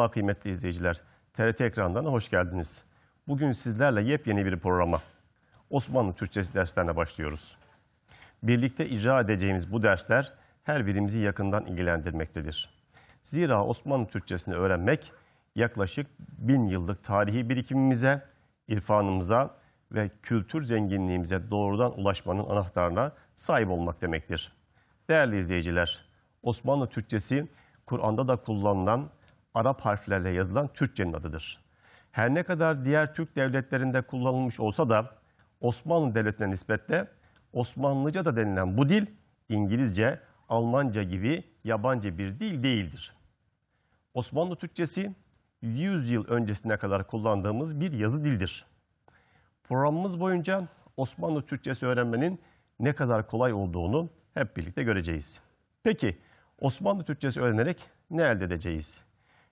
Merhaba kıymetli izleyiciler. TRT ekranlarına hoş geldiniz. Bugün sizlerle yepyeni bir programa Osmanlı Türkçesi derslerine başlıyoruz. Birlikte icra edeceğimiz bu dersler her birimizi yakından ilgilendirmektedir. Zira Osmanlı Türkçesini öğrenmek yaklaşık bin yıllık tarihi birikimimize, irfanımıza ve kültür zenginliğimize doğrudan ulaşmanın anahtarına sahip olmak demektir. Değerli izleyiciler, Osmanlı Türkçesi Kur'an'da da kullanılan Arap harflerle yazılan Türkçenin adıdır. Her ne kadar diğer Türk devletlerinde kullanılmış olsa da Osmanlı Devleti'ne nispetle Osmanlıca da denilen bu dil İngilizce, Almanca gibi yabancı bir dil değildir. Osmanlı Türkçesi 100 yıl öncesine kadar kullandığımız bir yazı dildir. Programımız boyunca Osmanlı Türkçesi öğrenmenin ne kadar kolay olduğunu hep birlikte göreceğiz. Peki Osmanlı Türkçesi öğrenerek ne elde edeceğiz?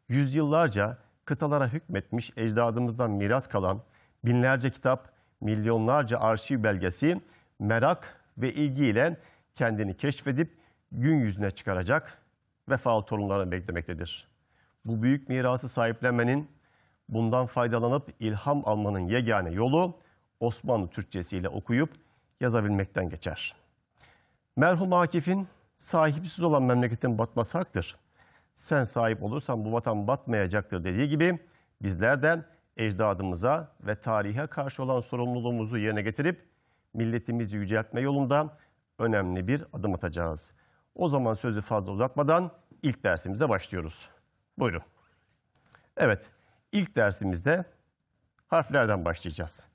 yüzyıllarca kıtalara hükmetmiş ecdadımızdan miras kalan binlerce kitap, milyonlarca arşiv belgesi merak ve ilgiyle kendini keşfedip gün yüzüne çıkaracak vefalı torunlarını beklemektedir. Bu büyük mirası sahiplenmenin, bundan faydalanıp ilham almanın yegane yolu Osmanlı Türkçesiyle okuyup yazabilmekten geçer. Merhum Akif'in sahipsiz olan memleketin batması haktır sen sahip olursan bu vatan batmayacaktır dediği gibi bizlerden de ecdadımıza ve tarihe karşı olan sorumluluğumuzu yerine getirip milletimizi yüceltme yolunda önemli bir adım atacağız. O zaman sözü fazla uzatmadan ilk dersimize başlıyoruz. Buyurun. Evet, ilk dersimizde harflerden başlayacağız.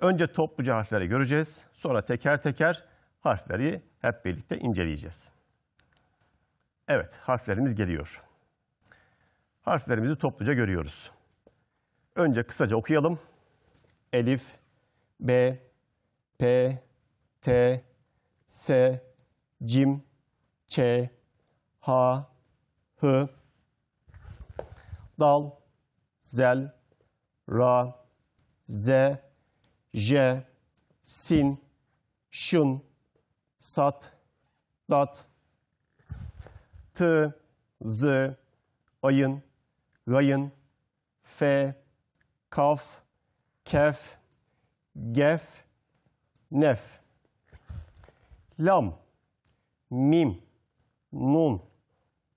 Önce topluca harfleri göreceğiz, sonra teker teker harfleri hep birlikte inceleyeceğiz. Evet, harflerimiz geliyor. Harflerimizi topluca görüyoruz. Önce kısaca okuyalım. Elif, B, P, T, S, Cim, Ç, H, H, Dal, Zel, Ra, Z, J, Sin, Şın, Sat, Dat, tı, zı, ayın, rayın, fe, kaf, kef, gef, nef. Lam, mim, nun,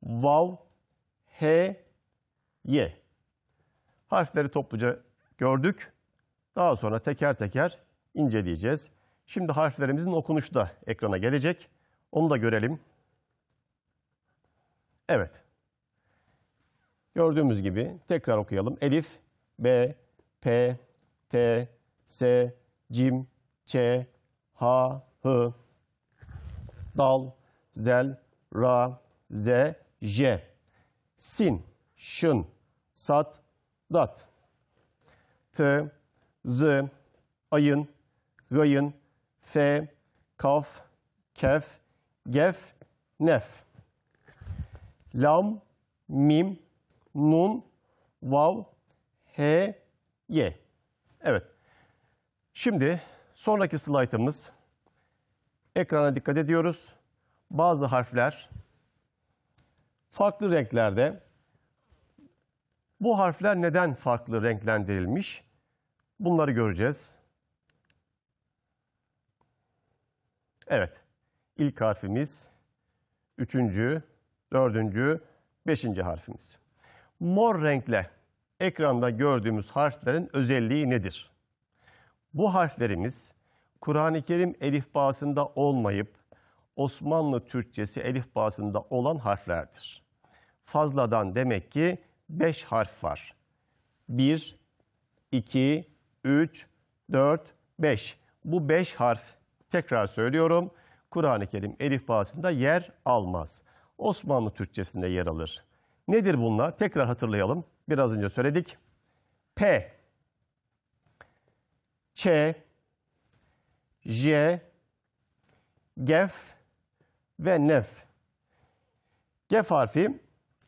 vav, he, ye. Harfleri topluca gördük. Daha sonra teker teker inceleyeceğiz. Şimdi harflerimizin okunuşu da ekrana gelecek. Onu da görelim. Evet. Gördüğümüz gibi tekrar okuyalım. Elif, B, P, T, S, Cim, Ç, H, H, Dal, Zel, Ra, Z, J, Sin, Şın, Sat, Dat, T, Z, Ayın, Gayın, F, Kaf, Kef, Gef, Nef lam, mim, nun, vav, he, ye. Evet. Şimdi sonraki slaytımız. Ekrana dikkat ediyoruz. Bazı harfler farklı renklerde. Bu harfler neden farklı renklendirilmiş? Bunları göreceğiz. Evet. İlk harfimiz üçüncü Dördüncü, beşinci harfimiz. Mor renkle ekranda gördüğümüz harflerin özelliği nedir? Bu harflerimiz Kur'an-ı Kerim elifbasında olmayıp Osmanlı Türkçesi elifbasında olan harflerdir. Fazladan demek ki beş harf var. Bir, iki, üç, dört, beş. Bu beş harf tekrar söylüyorum Kur'an-ı Kerim elifbasında yer almaz. Osmanlı Türkçesinde yer alır. Nedir bunlar? Tekrar hatırlayalım. Biraz önce söyledik. P, Ç, J, Gef ve Nef. Gef harfi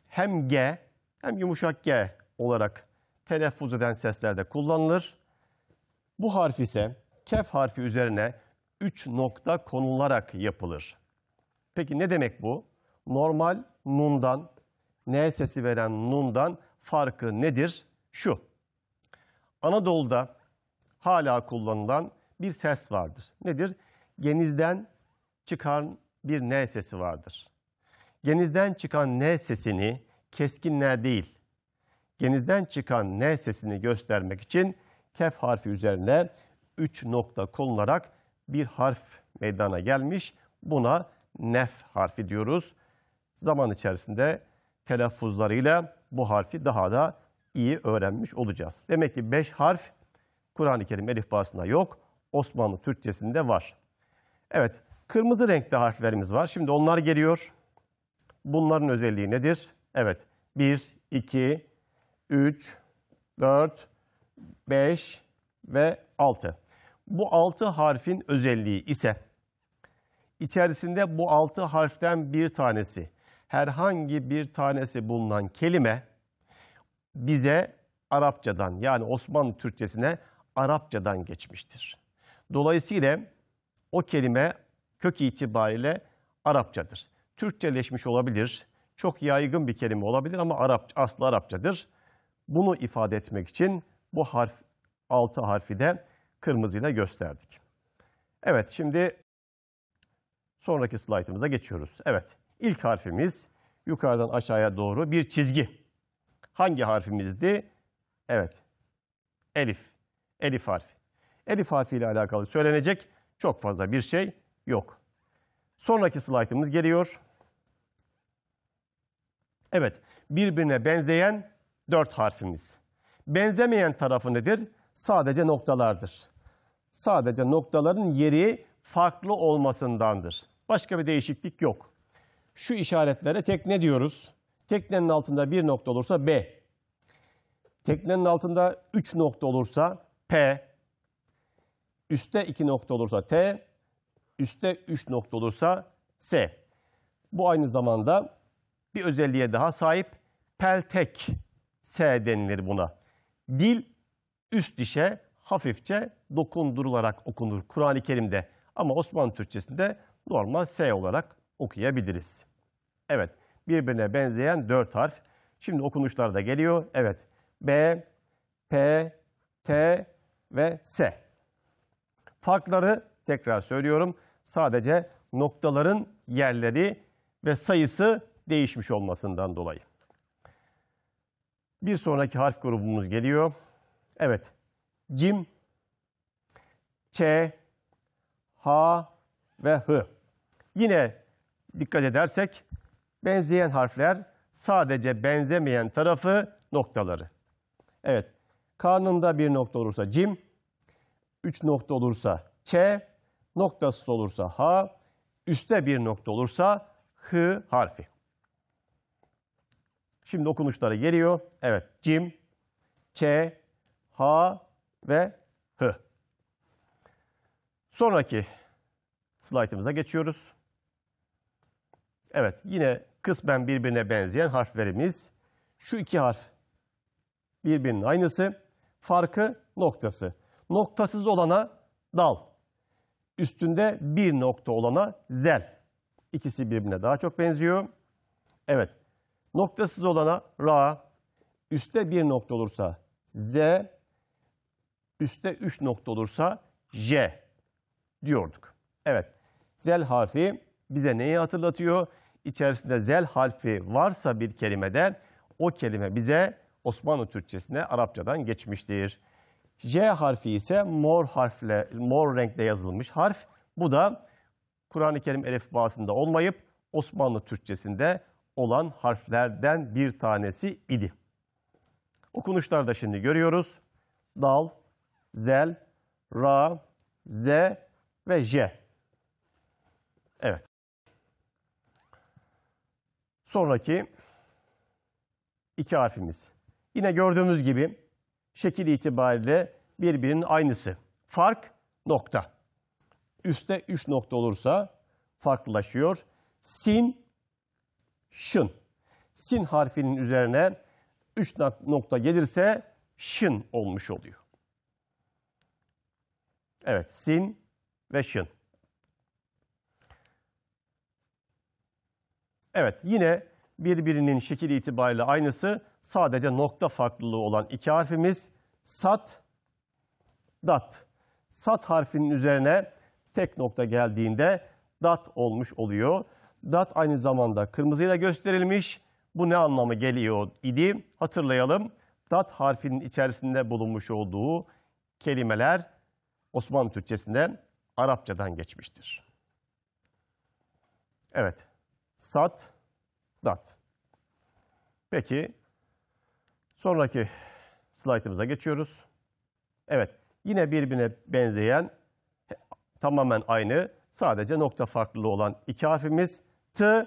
hem G hem yumuşak G olarak telaffuz eden seslerde kullanılır. Bu harf ise kef harfi üzerine 3 nokta konularak yapılır. Peki ne demek bu? normal nundan, n sesi veren nundan farkı nedir? Şu. Anadolu'da hala kullanılan bir ses vardır. Nedir? Genizden çıkan bir n sesi vardır. Genizden çıkan n sesini keskin n değil, genizden çıkan n sesini göstermek için kef harfi üzerine 3 nokta konularak bir harf meydana gelmiş. Buna nef harfi diyoruz zaman içerisinde telaffuzlarıyla bu harfi daha da iyi öğrenmiş olacağız. Demek ki 5 harf Kur'an-ı Kerim elifbasında yok, Osmanlı Türkçesinde var. Evet, kırmızı renkli harflerimiz var. Şimdi onlar geliyor. Bunların özelliği nedir? Evet, 1, 2, 3, 4, 5 ve 6. Bu 6 harfin özelliği ise içerisinde bu 6 harften bir tanesi herhangi bir tanesi bulunan kelime bize Arapçadan yani Osmanlı Türkçesine Arapçadan geçmiştir. Dolayısıyla o kelime kök itibariyle Arapçadır. Türkçeleşmiş olabilir, çok yaygın bir kelime olabilir ama Arap, aslı Arapçadır. Bunu ifade etmek için bu harf, altı harfi de kırmızıyla gösterdik. Evet, şimdi sonraki slaytımıza geçiyoruz. Evet, İlk harfimiz yukarıdan aşağıya doğru bir çizgi. Hangi harfimizdi? Evet. Elif. Elif harfi. Elif harfi ile alakalı söylenecek çok fazla bir şey yok. Sonraki slaytımız geliyor. Evet, birbirine benzeyen dört harfimiz. Benzemeyen tarafı nedir? Sadece noktalardır. Sadece noktaların yeri farklı olmasındandır. Başka bir değişiklik yok. Şu işaretlere tekne diyoruz. Teknenin altında bir nokta olursa B. Teknenin altında üç nokta olursa P. Üste iki nokta olursa T. Üste üç nokta olursa S. Bu aynı zamanda bir özelliğe daha sahip. Peltek S denilir buna. Dil üst dişe hafifçe dokundurularak okunur Kur'an-ı Kerim'de. Ama Osmanlı Türkçesinde normal S olarak okuyabiliriz. Evet, birbirine benzeyen dört harf. Şimdi okunuşlar da geliyor. Evet, B, P, T ve S. Farkları tekrar söylüyorum. Sadece noktaların yerleri ve sayısı değişmiş olmasından dolayı. Bir sonraki harf grubumuz geliyor. Evet. Cim, Ç, H ve H. Yine dikkat edersek benzeyen harfler sadece benzemeyen tarafı noktaları. Evet, karnında bir nokta olursa cim, üç nokta olursa ç, noktasız olursa h, üste bir nokta olursa H harfi. Şimdi okunuşları geliyor. Evet, cim, ç, h ve H. Sonraki slaytımıza geçiyoruz. Evet yine kısmen birbirine benzeyen harflerimiz. Şu iki harf birbirinin aynısı. Farkı noktası. Noktasız olana dal. Üstünde bir nokta olana zel. İkisi birbirine daha çok benziyor. Evet. Noktasız olana ra. Üste bir nokta olursa z. Üste üç nokta olursa j diyorduk. Evet. Zel harfi bize neyi hatırlatıyor? içerisinde zel harfi varsa bir kelimede o kelime bize Osmanlı Türkçesine Arapçadan geçmiştir. J harfi ise mor harfle, mor renkle yazılmış harf. Bu da Kur'an-ı Kerim elefbasında olmayıp Osmanlı Türkçesinde olan harflerden bir tanesi idi. Okunuşlarda şimdi görüyoruz. Dal, zel, ra, z ve j. Evet. Sonraki iki harfimiz. Yine gördüğümüz gibi şekil itibariyle birbirinin aynısı. Fark nokta. Üste üç nokta olursa farklılaşıyor. Sin, şın. Sin harfinin üzerine üç nokta gelirse şın olmuş oluyor. Evet, sin ve şın. Evet yine birbirinin şekil itibariyle aynısı. Sadece nokta farklılığı olan iki harfimiz sat, dat. Sat harfinin üzerine tek nokta geldiğinde dat olmuş oluyor. Dat aynı zamanda kırmızıyla gösterilmiş. Bu ne anlamı geliyor idi? Hatırlayalım. Dat harfinin içerisinde bulunmuş olduğu kelimeler Osmanlı Türkçesinden Arapçadan geçmiştir. Evet sat, dat. Peki sonraki slaytımıza geçiyoruz. Evet yine birbirine benzeyen tamamen aynı sadece nokta farklılığı olan iki harfimiz t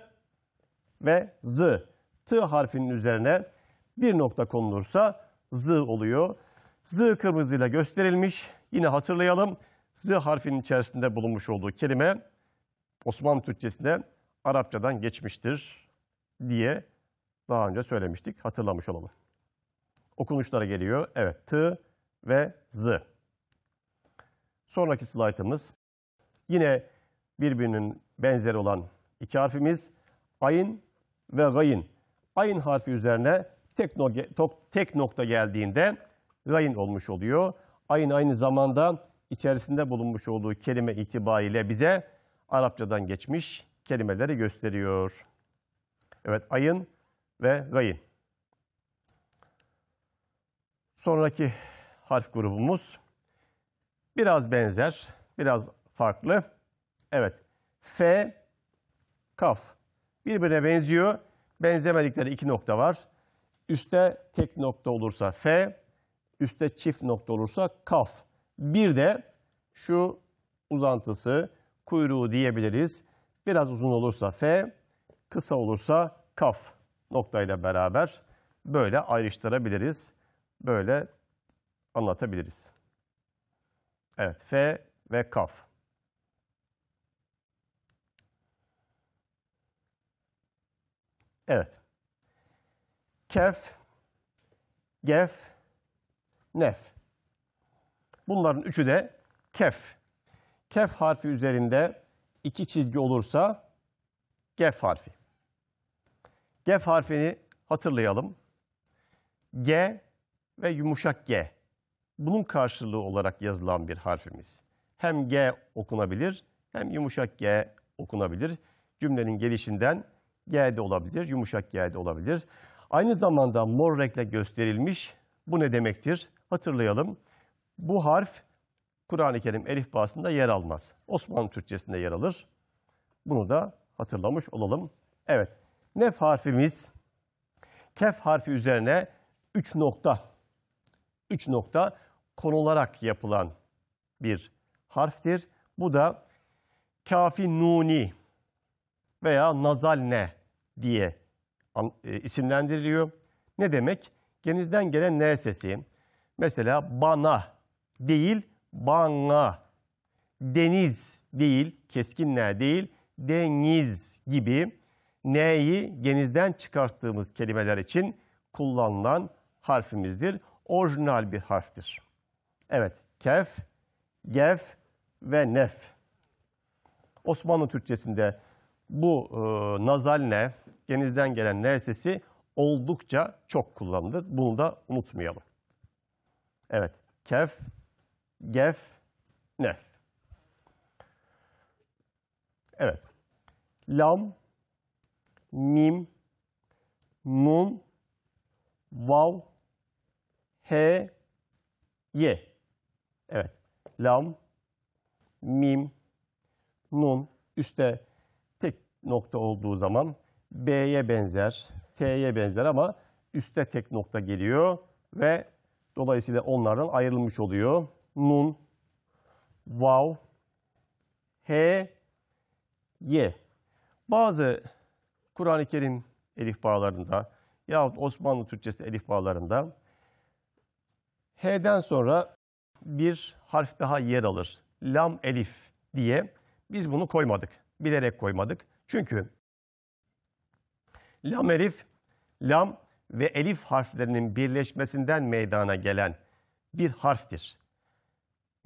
ve z. T harfinin üzerine bir nokta konulursa z oluyor. Z kırmızıyla gösterilmiş. Yine hatırlayalım. Z harfinin içerisinde bulunmuş olduğu kelime Osmanlı Türkçesinde Arapçadan geçmiştir diye daha önce söylemiştik. Hatırlamış olalım. Okunuşlara geliyor. Evet t ve z. Sonraki slaytımız yine birbirinin benzeri olan iki harfimiz ayn ve gayn. Ayn harfi üzerine tek, no tek nokta geldiğinde gayn olmuş oluyor. Ayn aynı zamanda içerisinde bulunmuş olduğu kelime itibariyle bize Arapçadan geçmiş kelimeleri gösteriyor. Evet ayın ve gayın. Sonraki harf grubumuz biraz benzer, biraz farklı. Evet. F, kaf. Birbirine benziyor. Benzemedikleri iki nokta var. Üste tek nokta olursa F, üste çift nokta olursa kaf. Bir de şu uzantısı, kuyruğu diyebiliriz. Biraz uzun olursa F, kısa olursa kaf noktayla beraber böyle ayrıştırabiliriz. Böyle anlatabiliriz. Evet, F ve kaf. Evet. Kef, gef, nef. Bunların üçü de kef. Kef harfi üzerinde iki çizgi olursa gef harfi. Gef harfini hatırlayalım. G ve yumuşak G. Bunun karşılığı olarak yazılan bir harfimiz. Hem G okunabilir hem yumuşak G okunabilir. Cümlenin gelişinden G de olabilir, yumuşak G de olabilir. Aynı zamanda mor renkle gösterilmiş. Bu ne demektir? Hatırlayalım. Bu harf Kur'an-ı Kerim bağısında yer almaz. Osmanlı Türkçesinde yer alır. Bunu da hatırlamış olalım. Evet. Nef harfimiz kef harfi üzerine 3 nokta 3 nokta konularak yapılan bir harftir. Bu da kafi nuni veya nazalne diye e, isimlendiriliyor. Ne demek? Genizden gelen ne sesi. Mesela bana değil, Banga deniz değil, keskinler değil, deniz gibi n'yi genizden çıkarttığımız kelimeler için kullanılan harfimizdir. Orijinal bir harftir. Evet, kef, gef ve nef. Osmanlı Türkçesinde bu e, nazal ne, genizden gelen ne sesi oldukça çok kullanılır. Bunu da unutmayalım. Evet, kef, gef, nef. Evet. Lam, mim, nun, vav, he, ye. Evet. Lam, mim, nun. Üste tek nokta olduğu zaman B'ye benzer, T'ye benzer ama üste tek nokta geliyor ve dolayısıyla onlardan ayrılmış oluyor nun, vav, he, ye. Bazı Kur'an-ı Kerim elifbalarında yahut Osmanlı Türkçesi elifbalarında H'den sonra bir harf daha yer alır. Lam elif diye biz bunu koymadık. Bilerek koymadık. Çünkü lam elif, lam ve elif harflerinin birleşmesinden meydana gelen bir harftir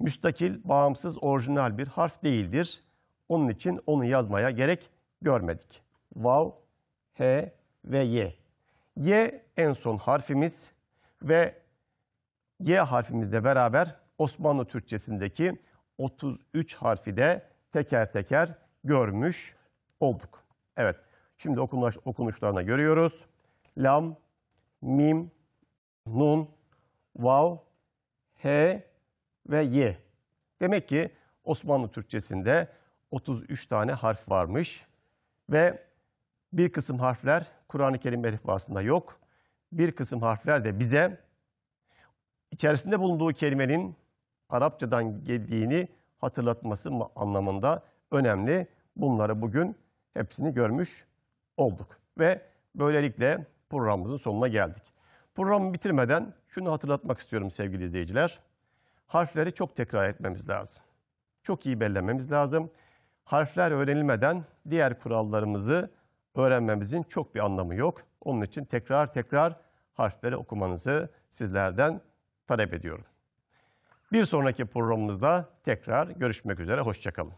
müstakil, bağımsız, orijinal bir harf değildir. Onun için onu yazmaya gerek görmedik. Vav, H ve Y. Y en son harfimiz ve Y harfimizle beraber Osmanlı Türkçesindeki 33 harfi de teker teker görmüş olduk. Evet, şimdi okunuş, okunuşlarına görüyoruz. Lam, mim, nun, vav, he ve Y. Demek ki Osmanlı Türkçesinde 33 tane harf varmış ve bir kısım harfler Kur'an-ı Kerim elifbasında yok. Bir kısım harfler de bize içerisinde bulunduğu kelimenin Arapçadan geldiğini hatırlatması anlamında önemli. Bunları bugün hepsini görmüş olduk ve böylelikle programımızın sonuna geldik. Programı bitirmeden şunu hatırlatmak istiyorum sevgili izleyiciler harfleri çok tekrar etmemiz lazım. Çok iyi bellememiz lazım. Harfler öğrenilmeden diğer kurallarımızı öğrenmemizin çok bir anlamı yok. Onun için tekrar tekrar harfleri okumanızı sizlerden talep ediyorum. Bir sonraki programımızda tekrar görüşmek üzere, hoşçakalın.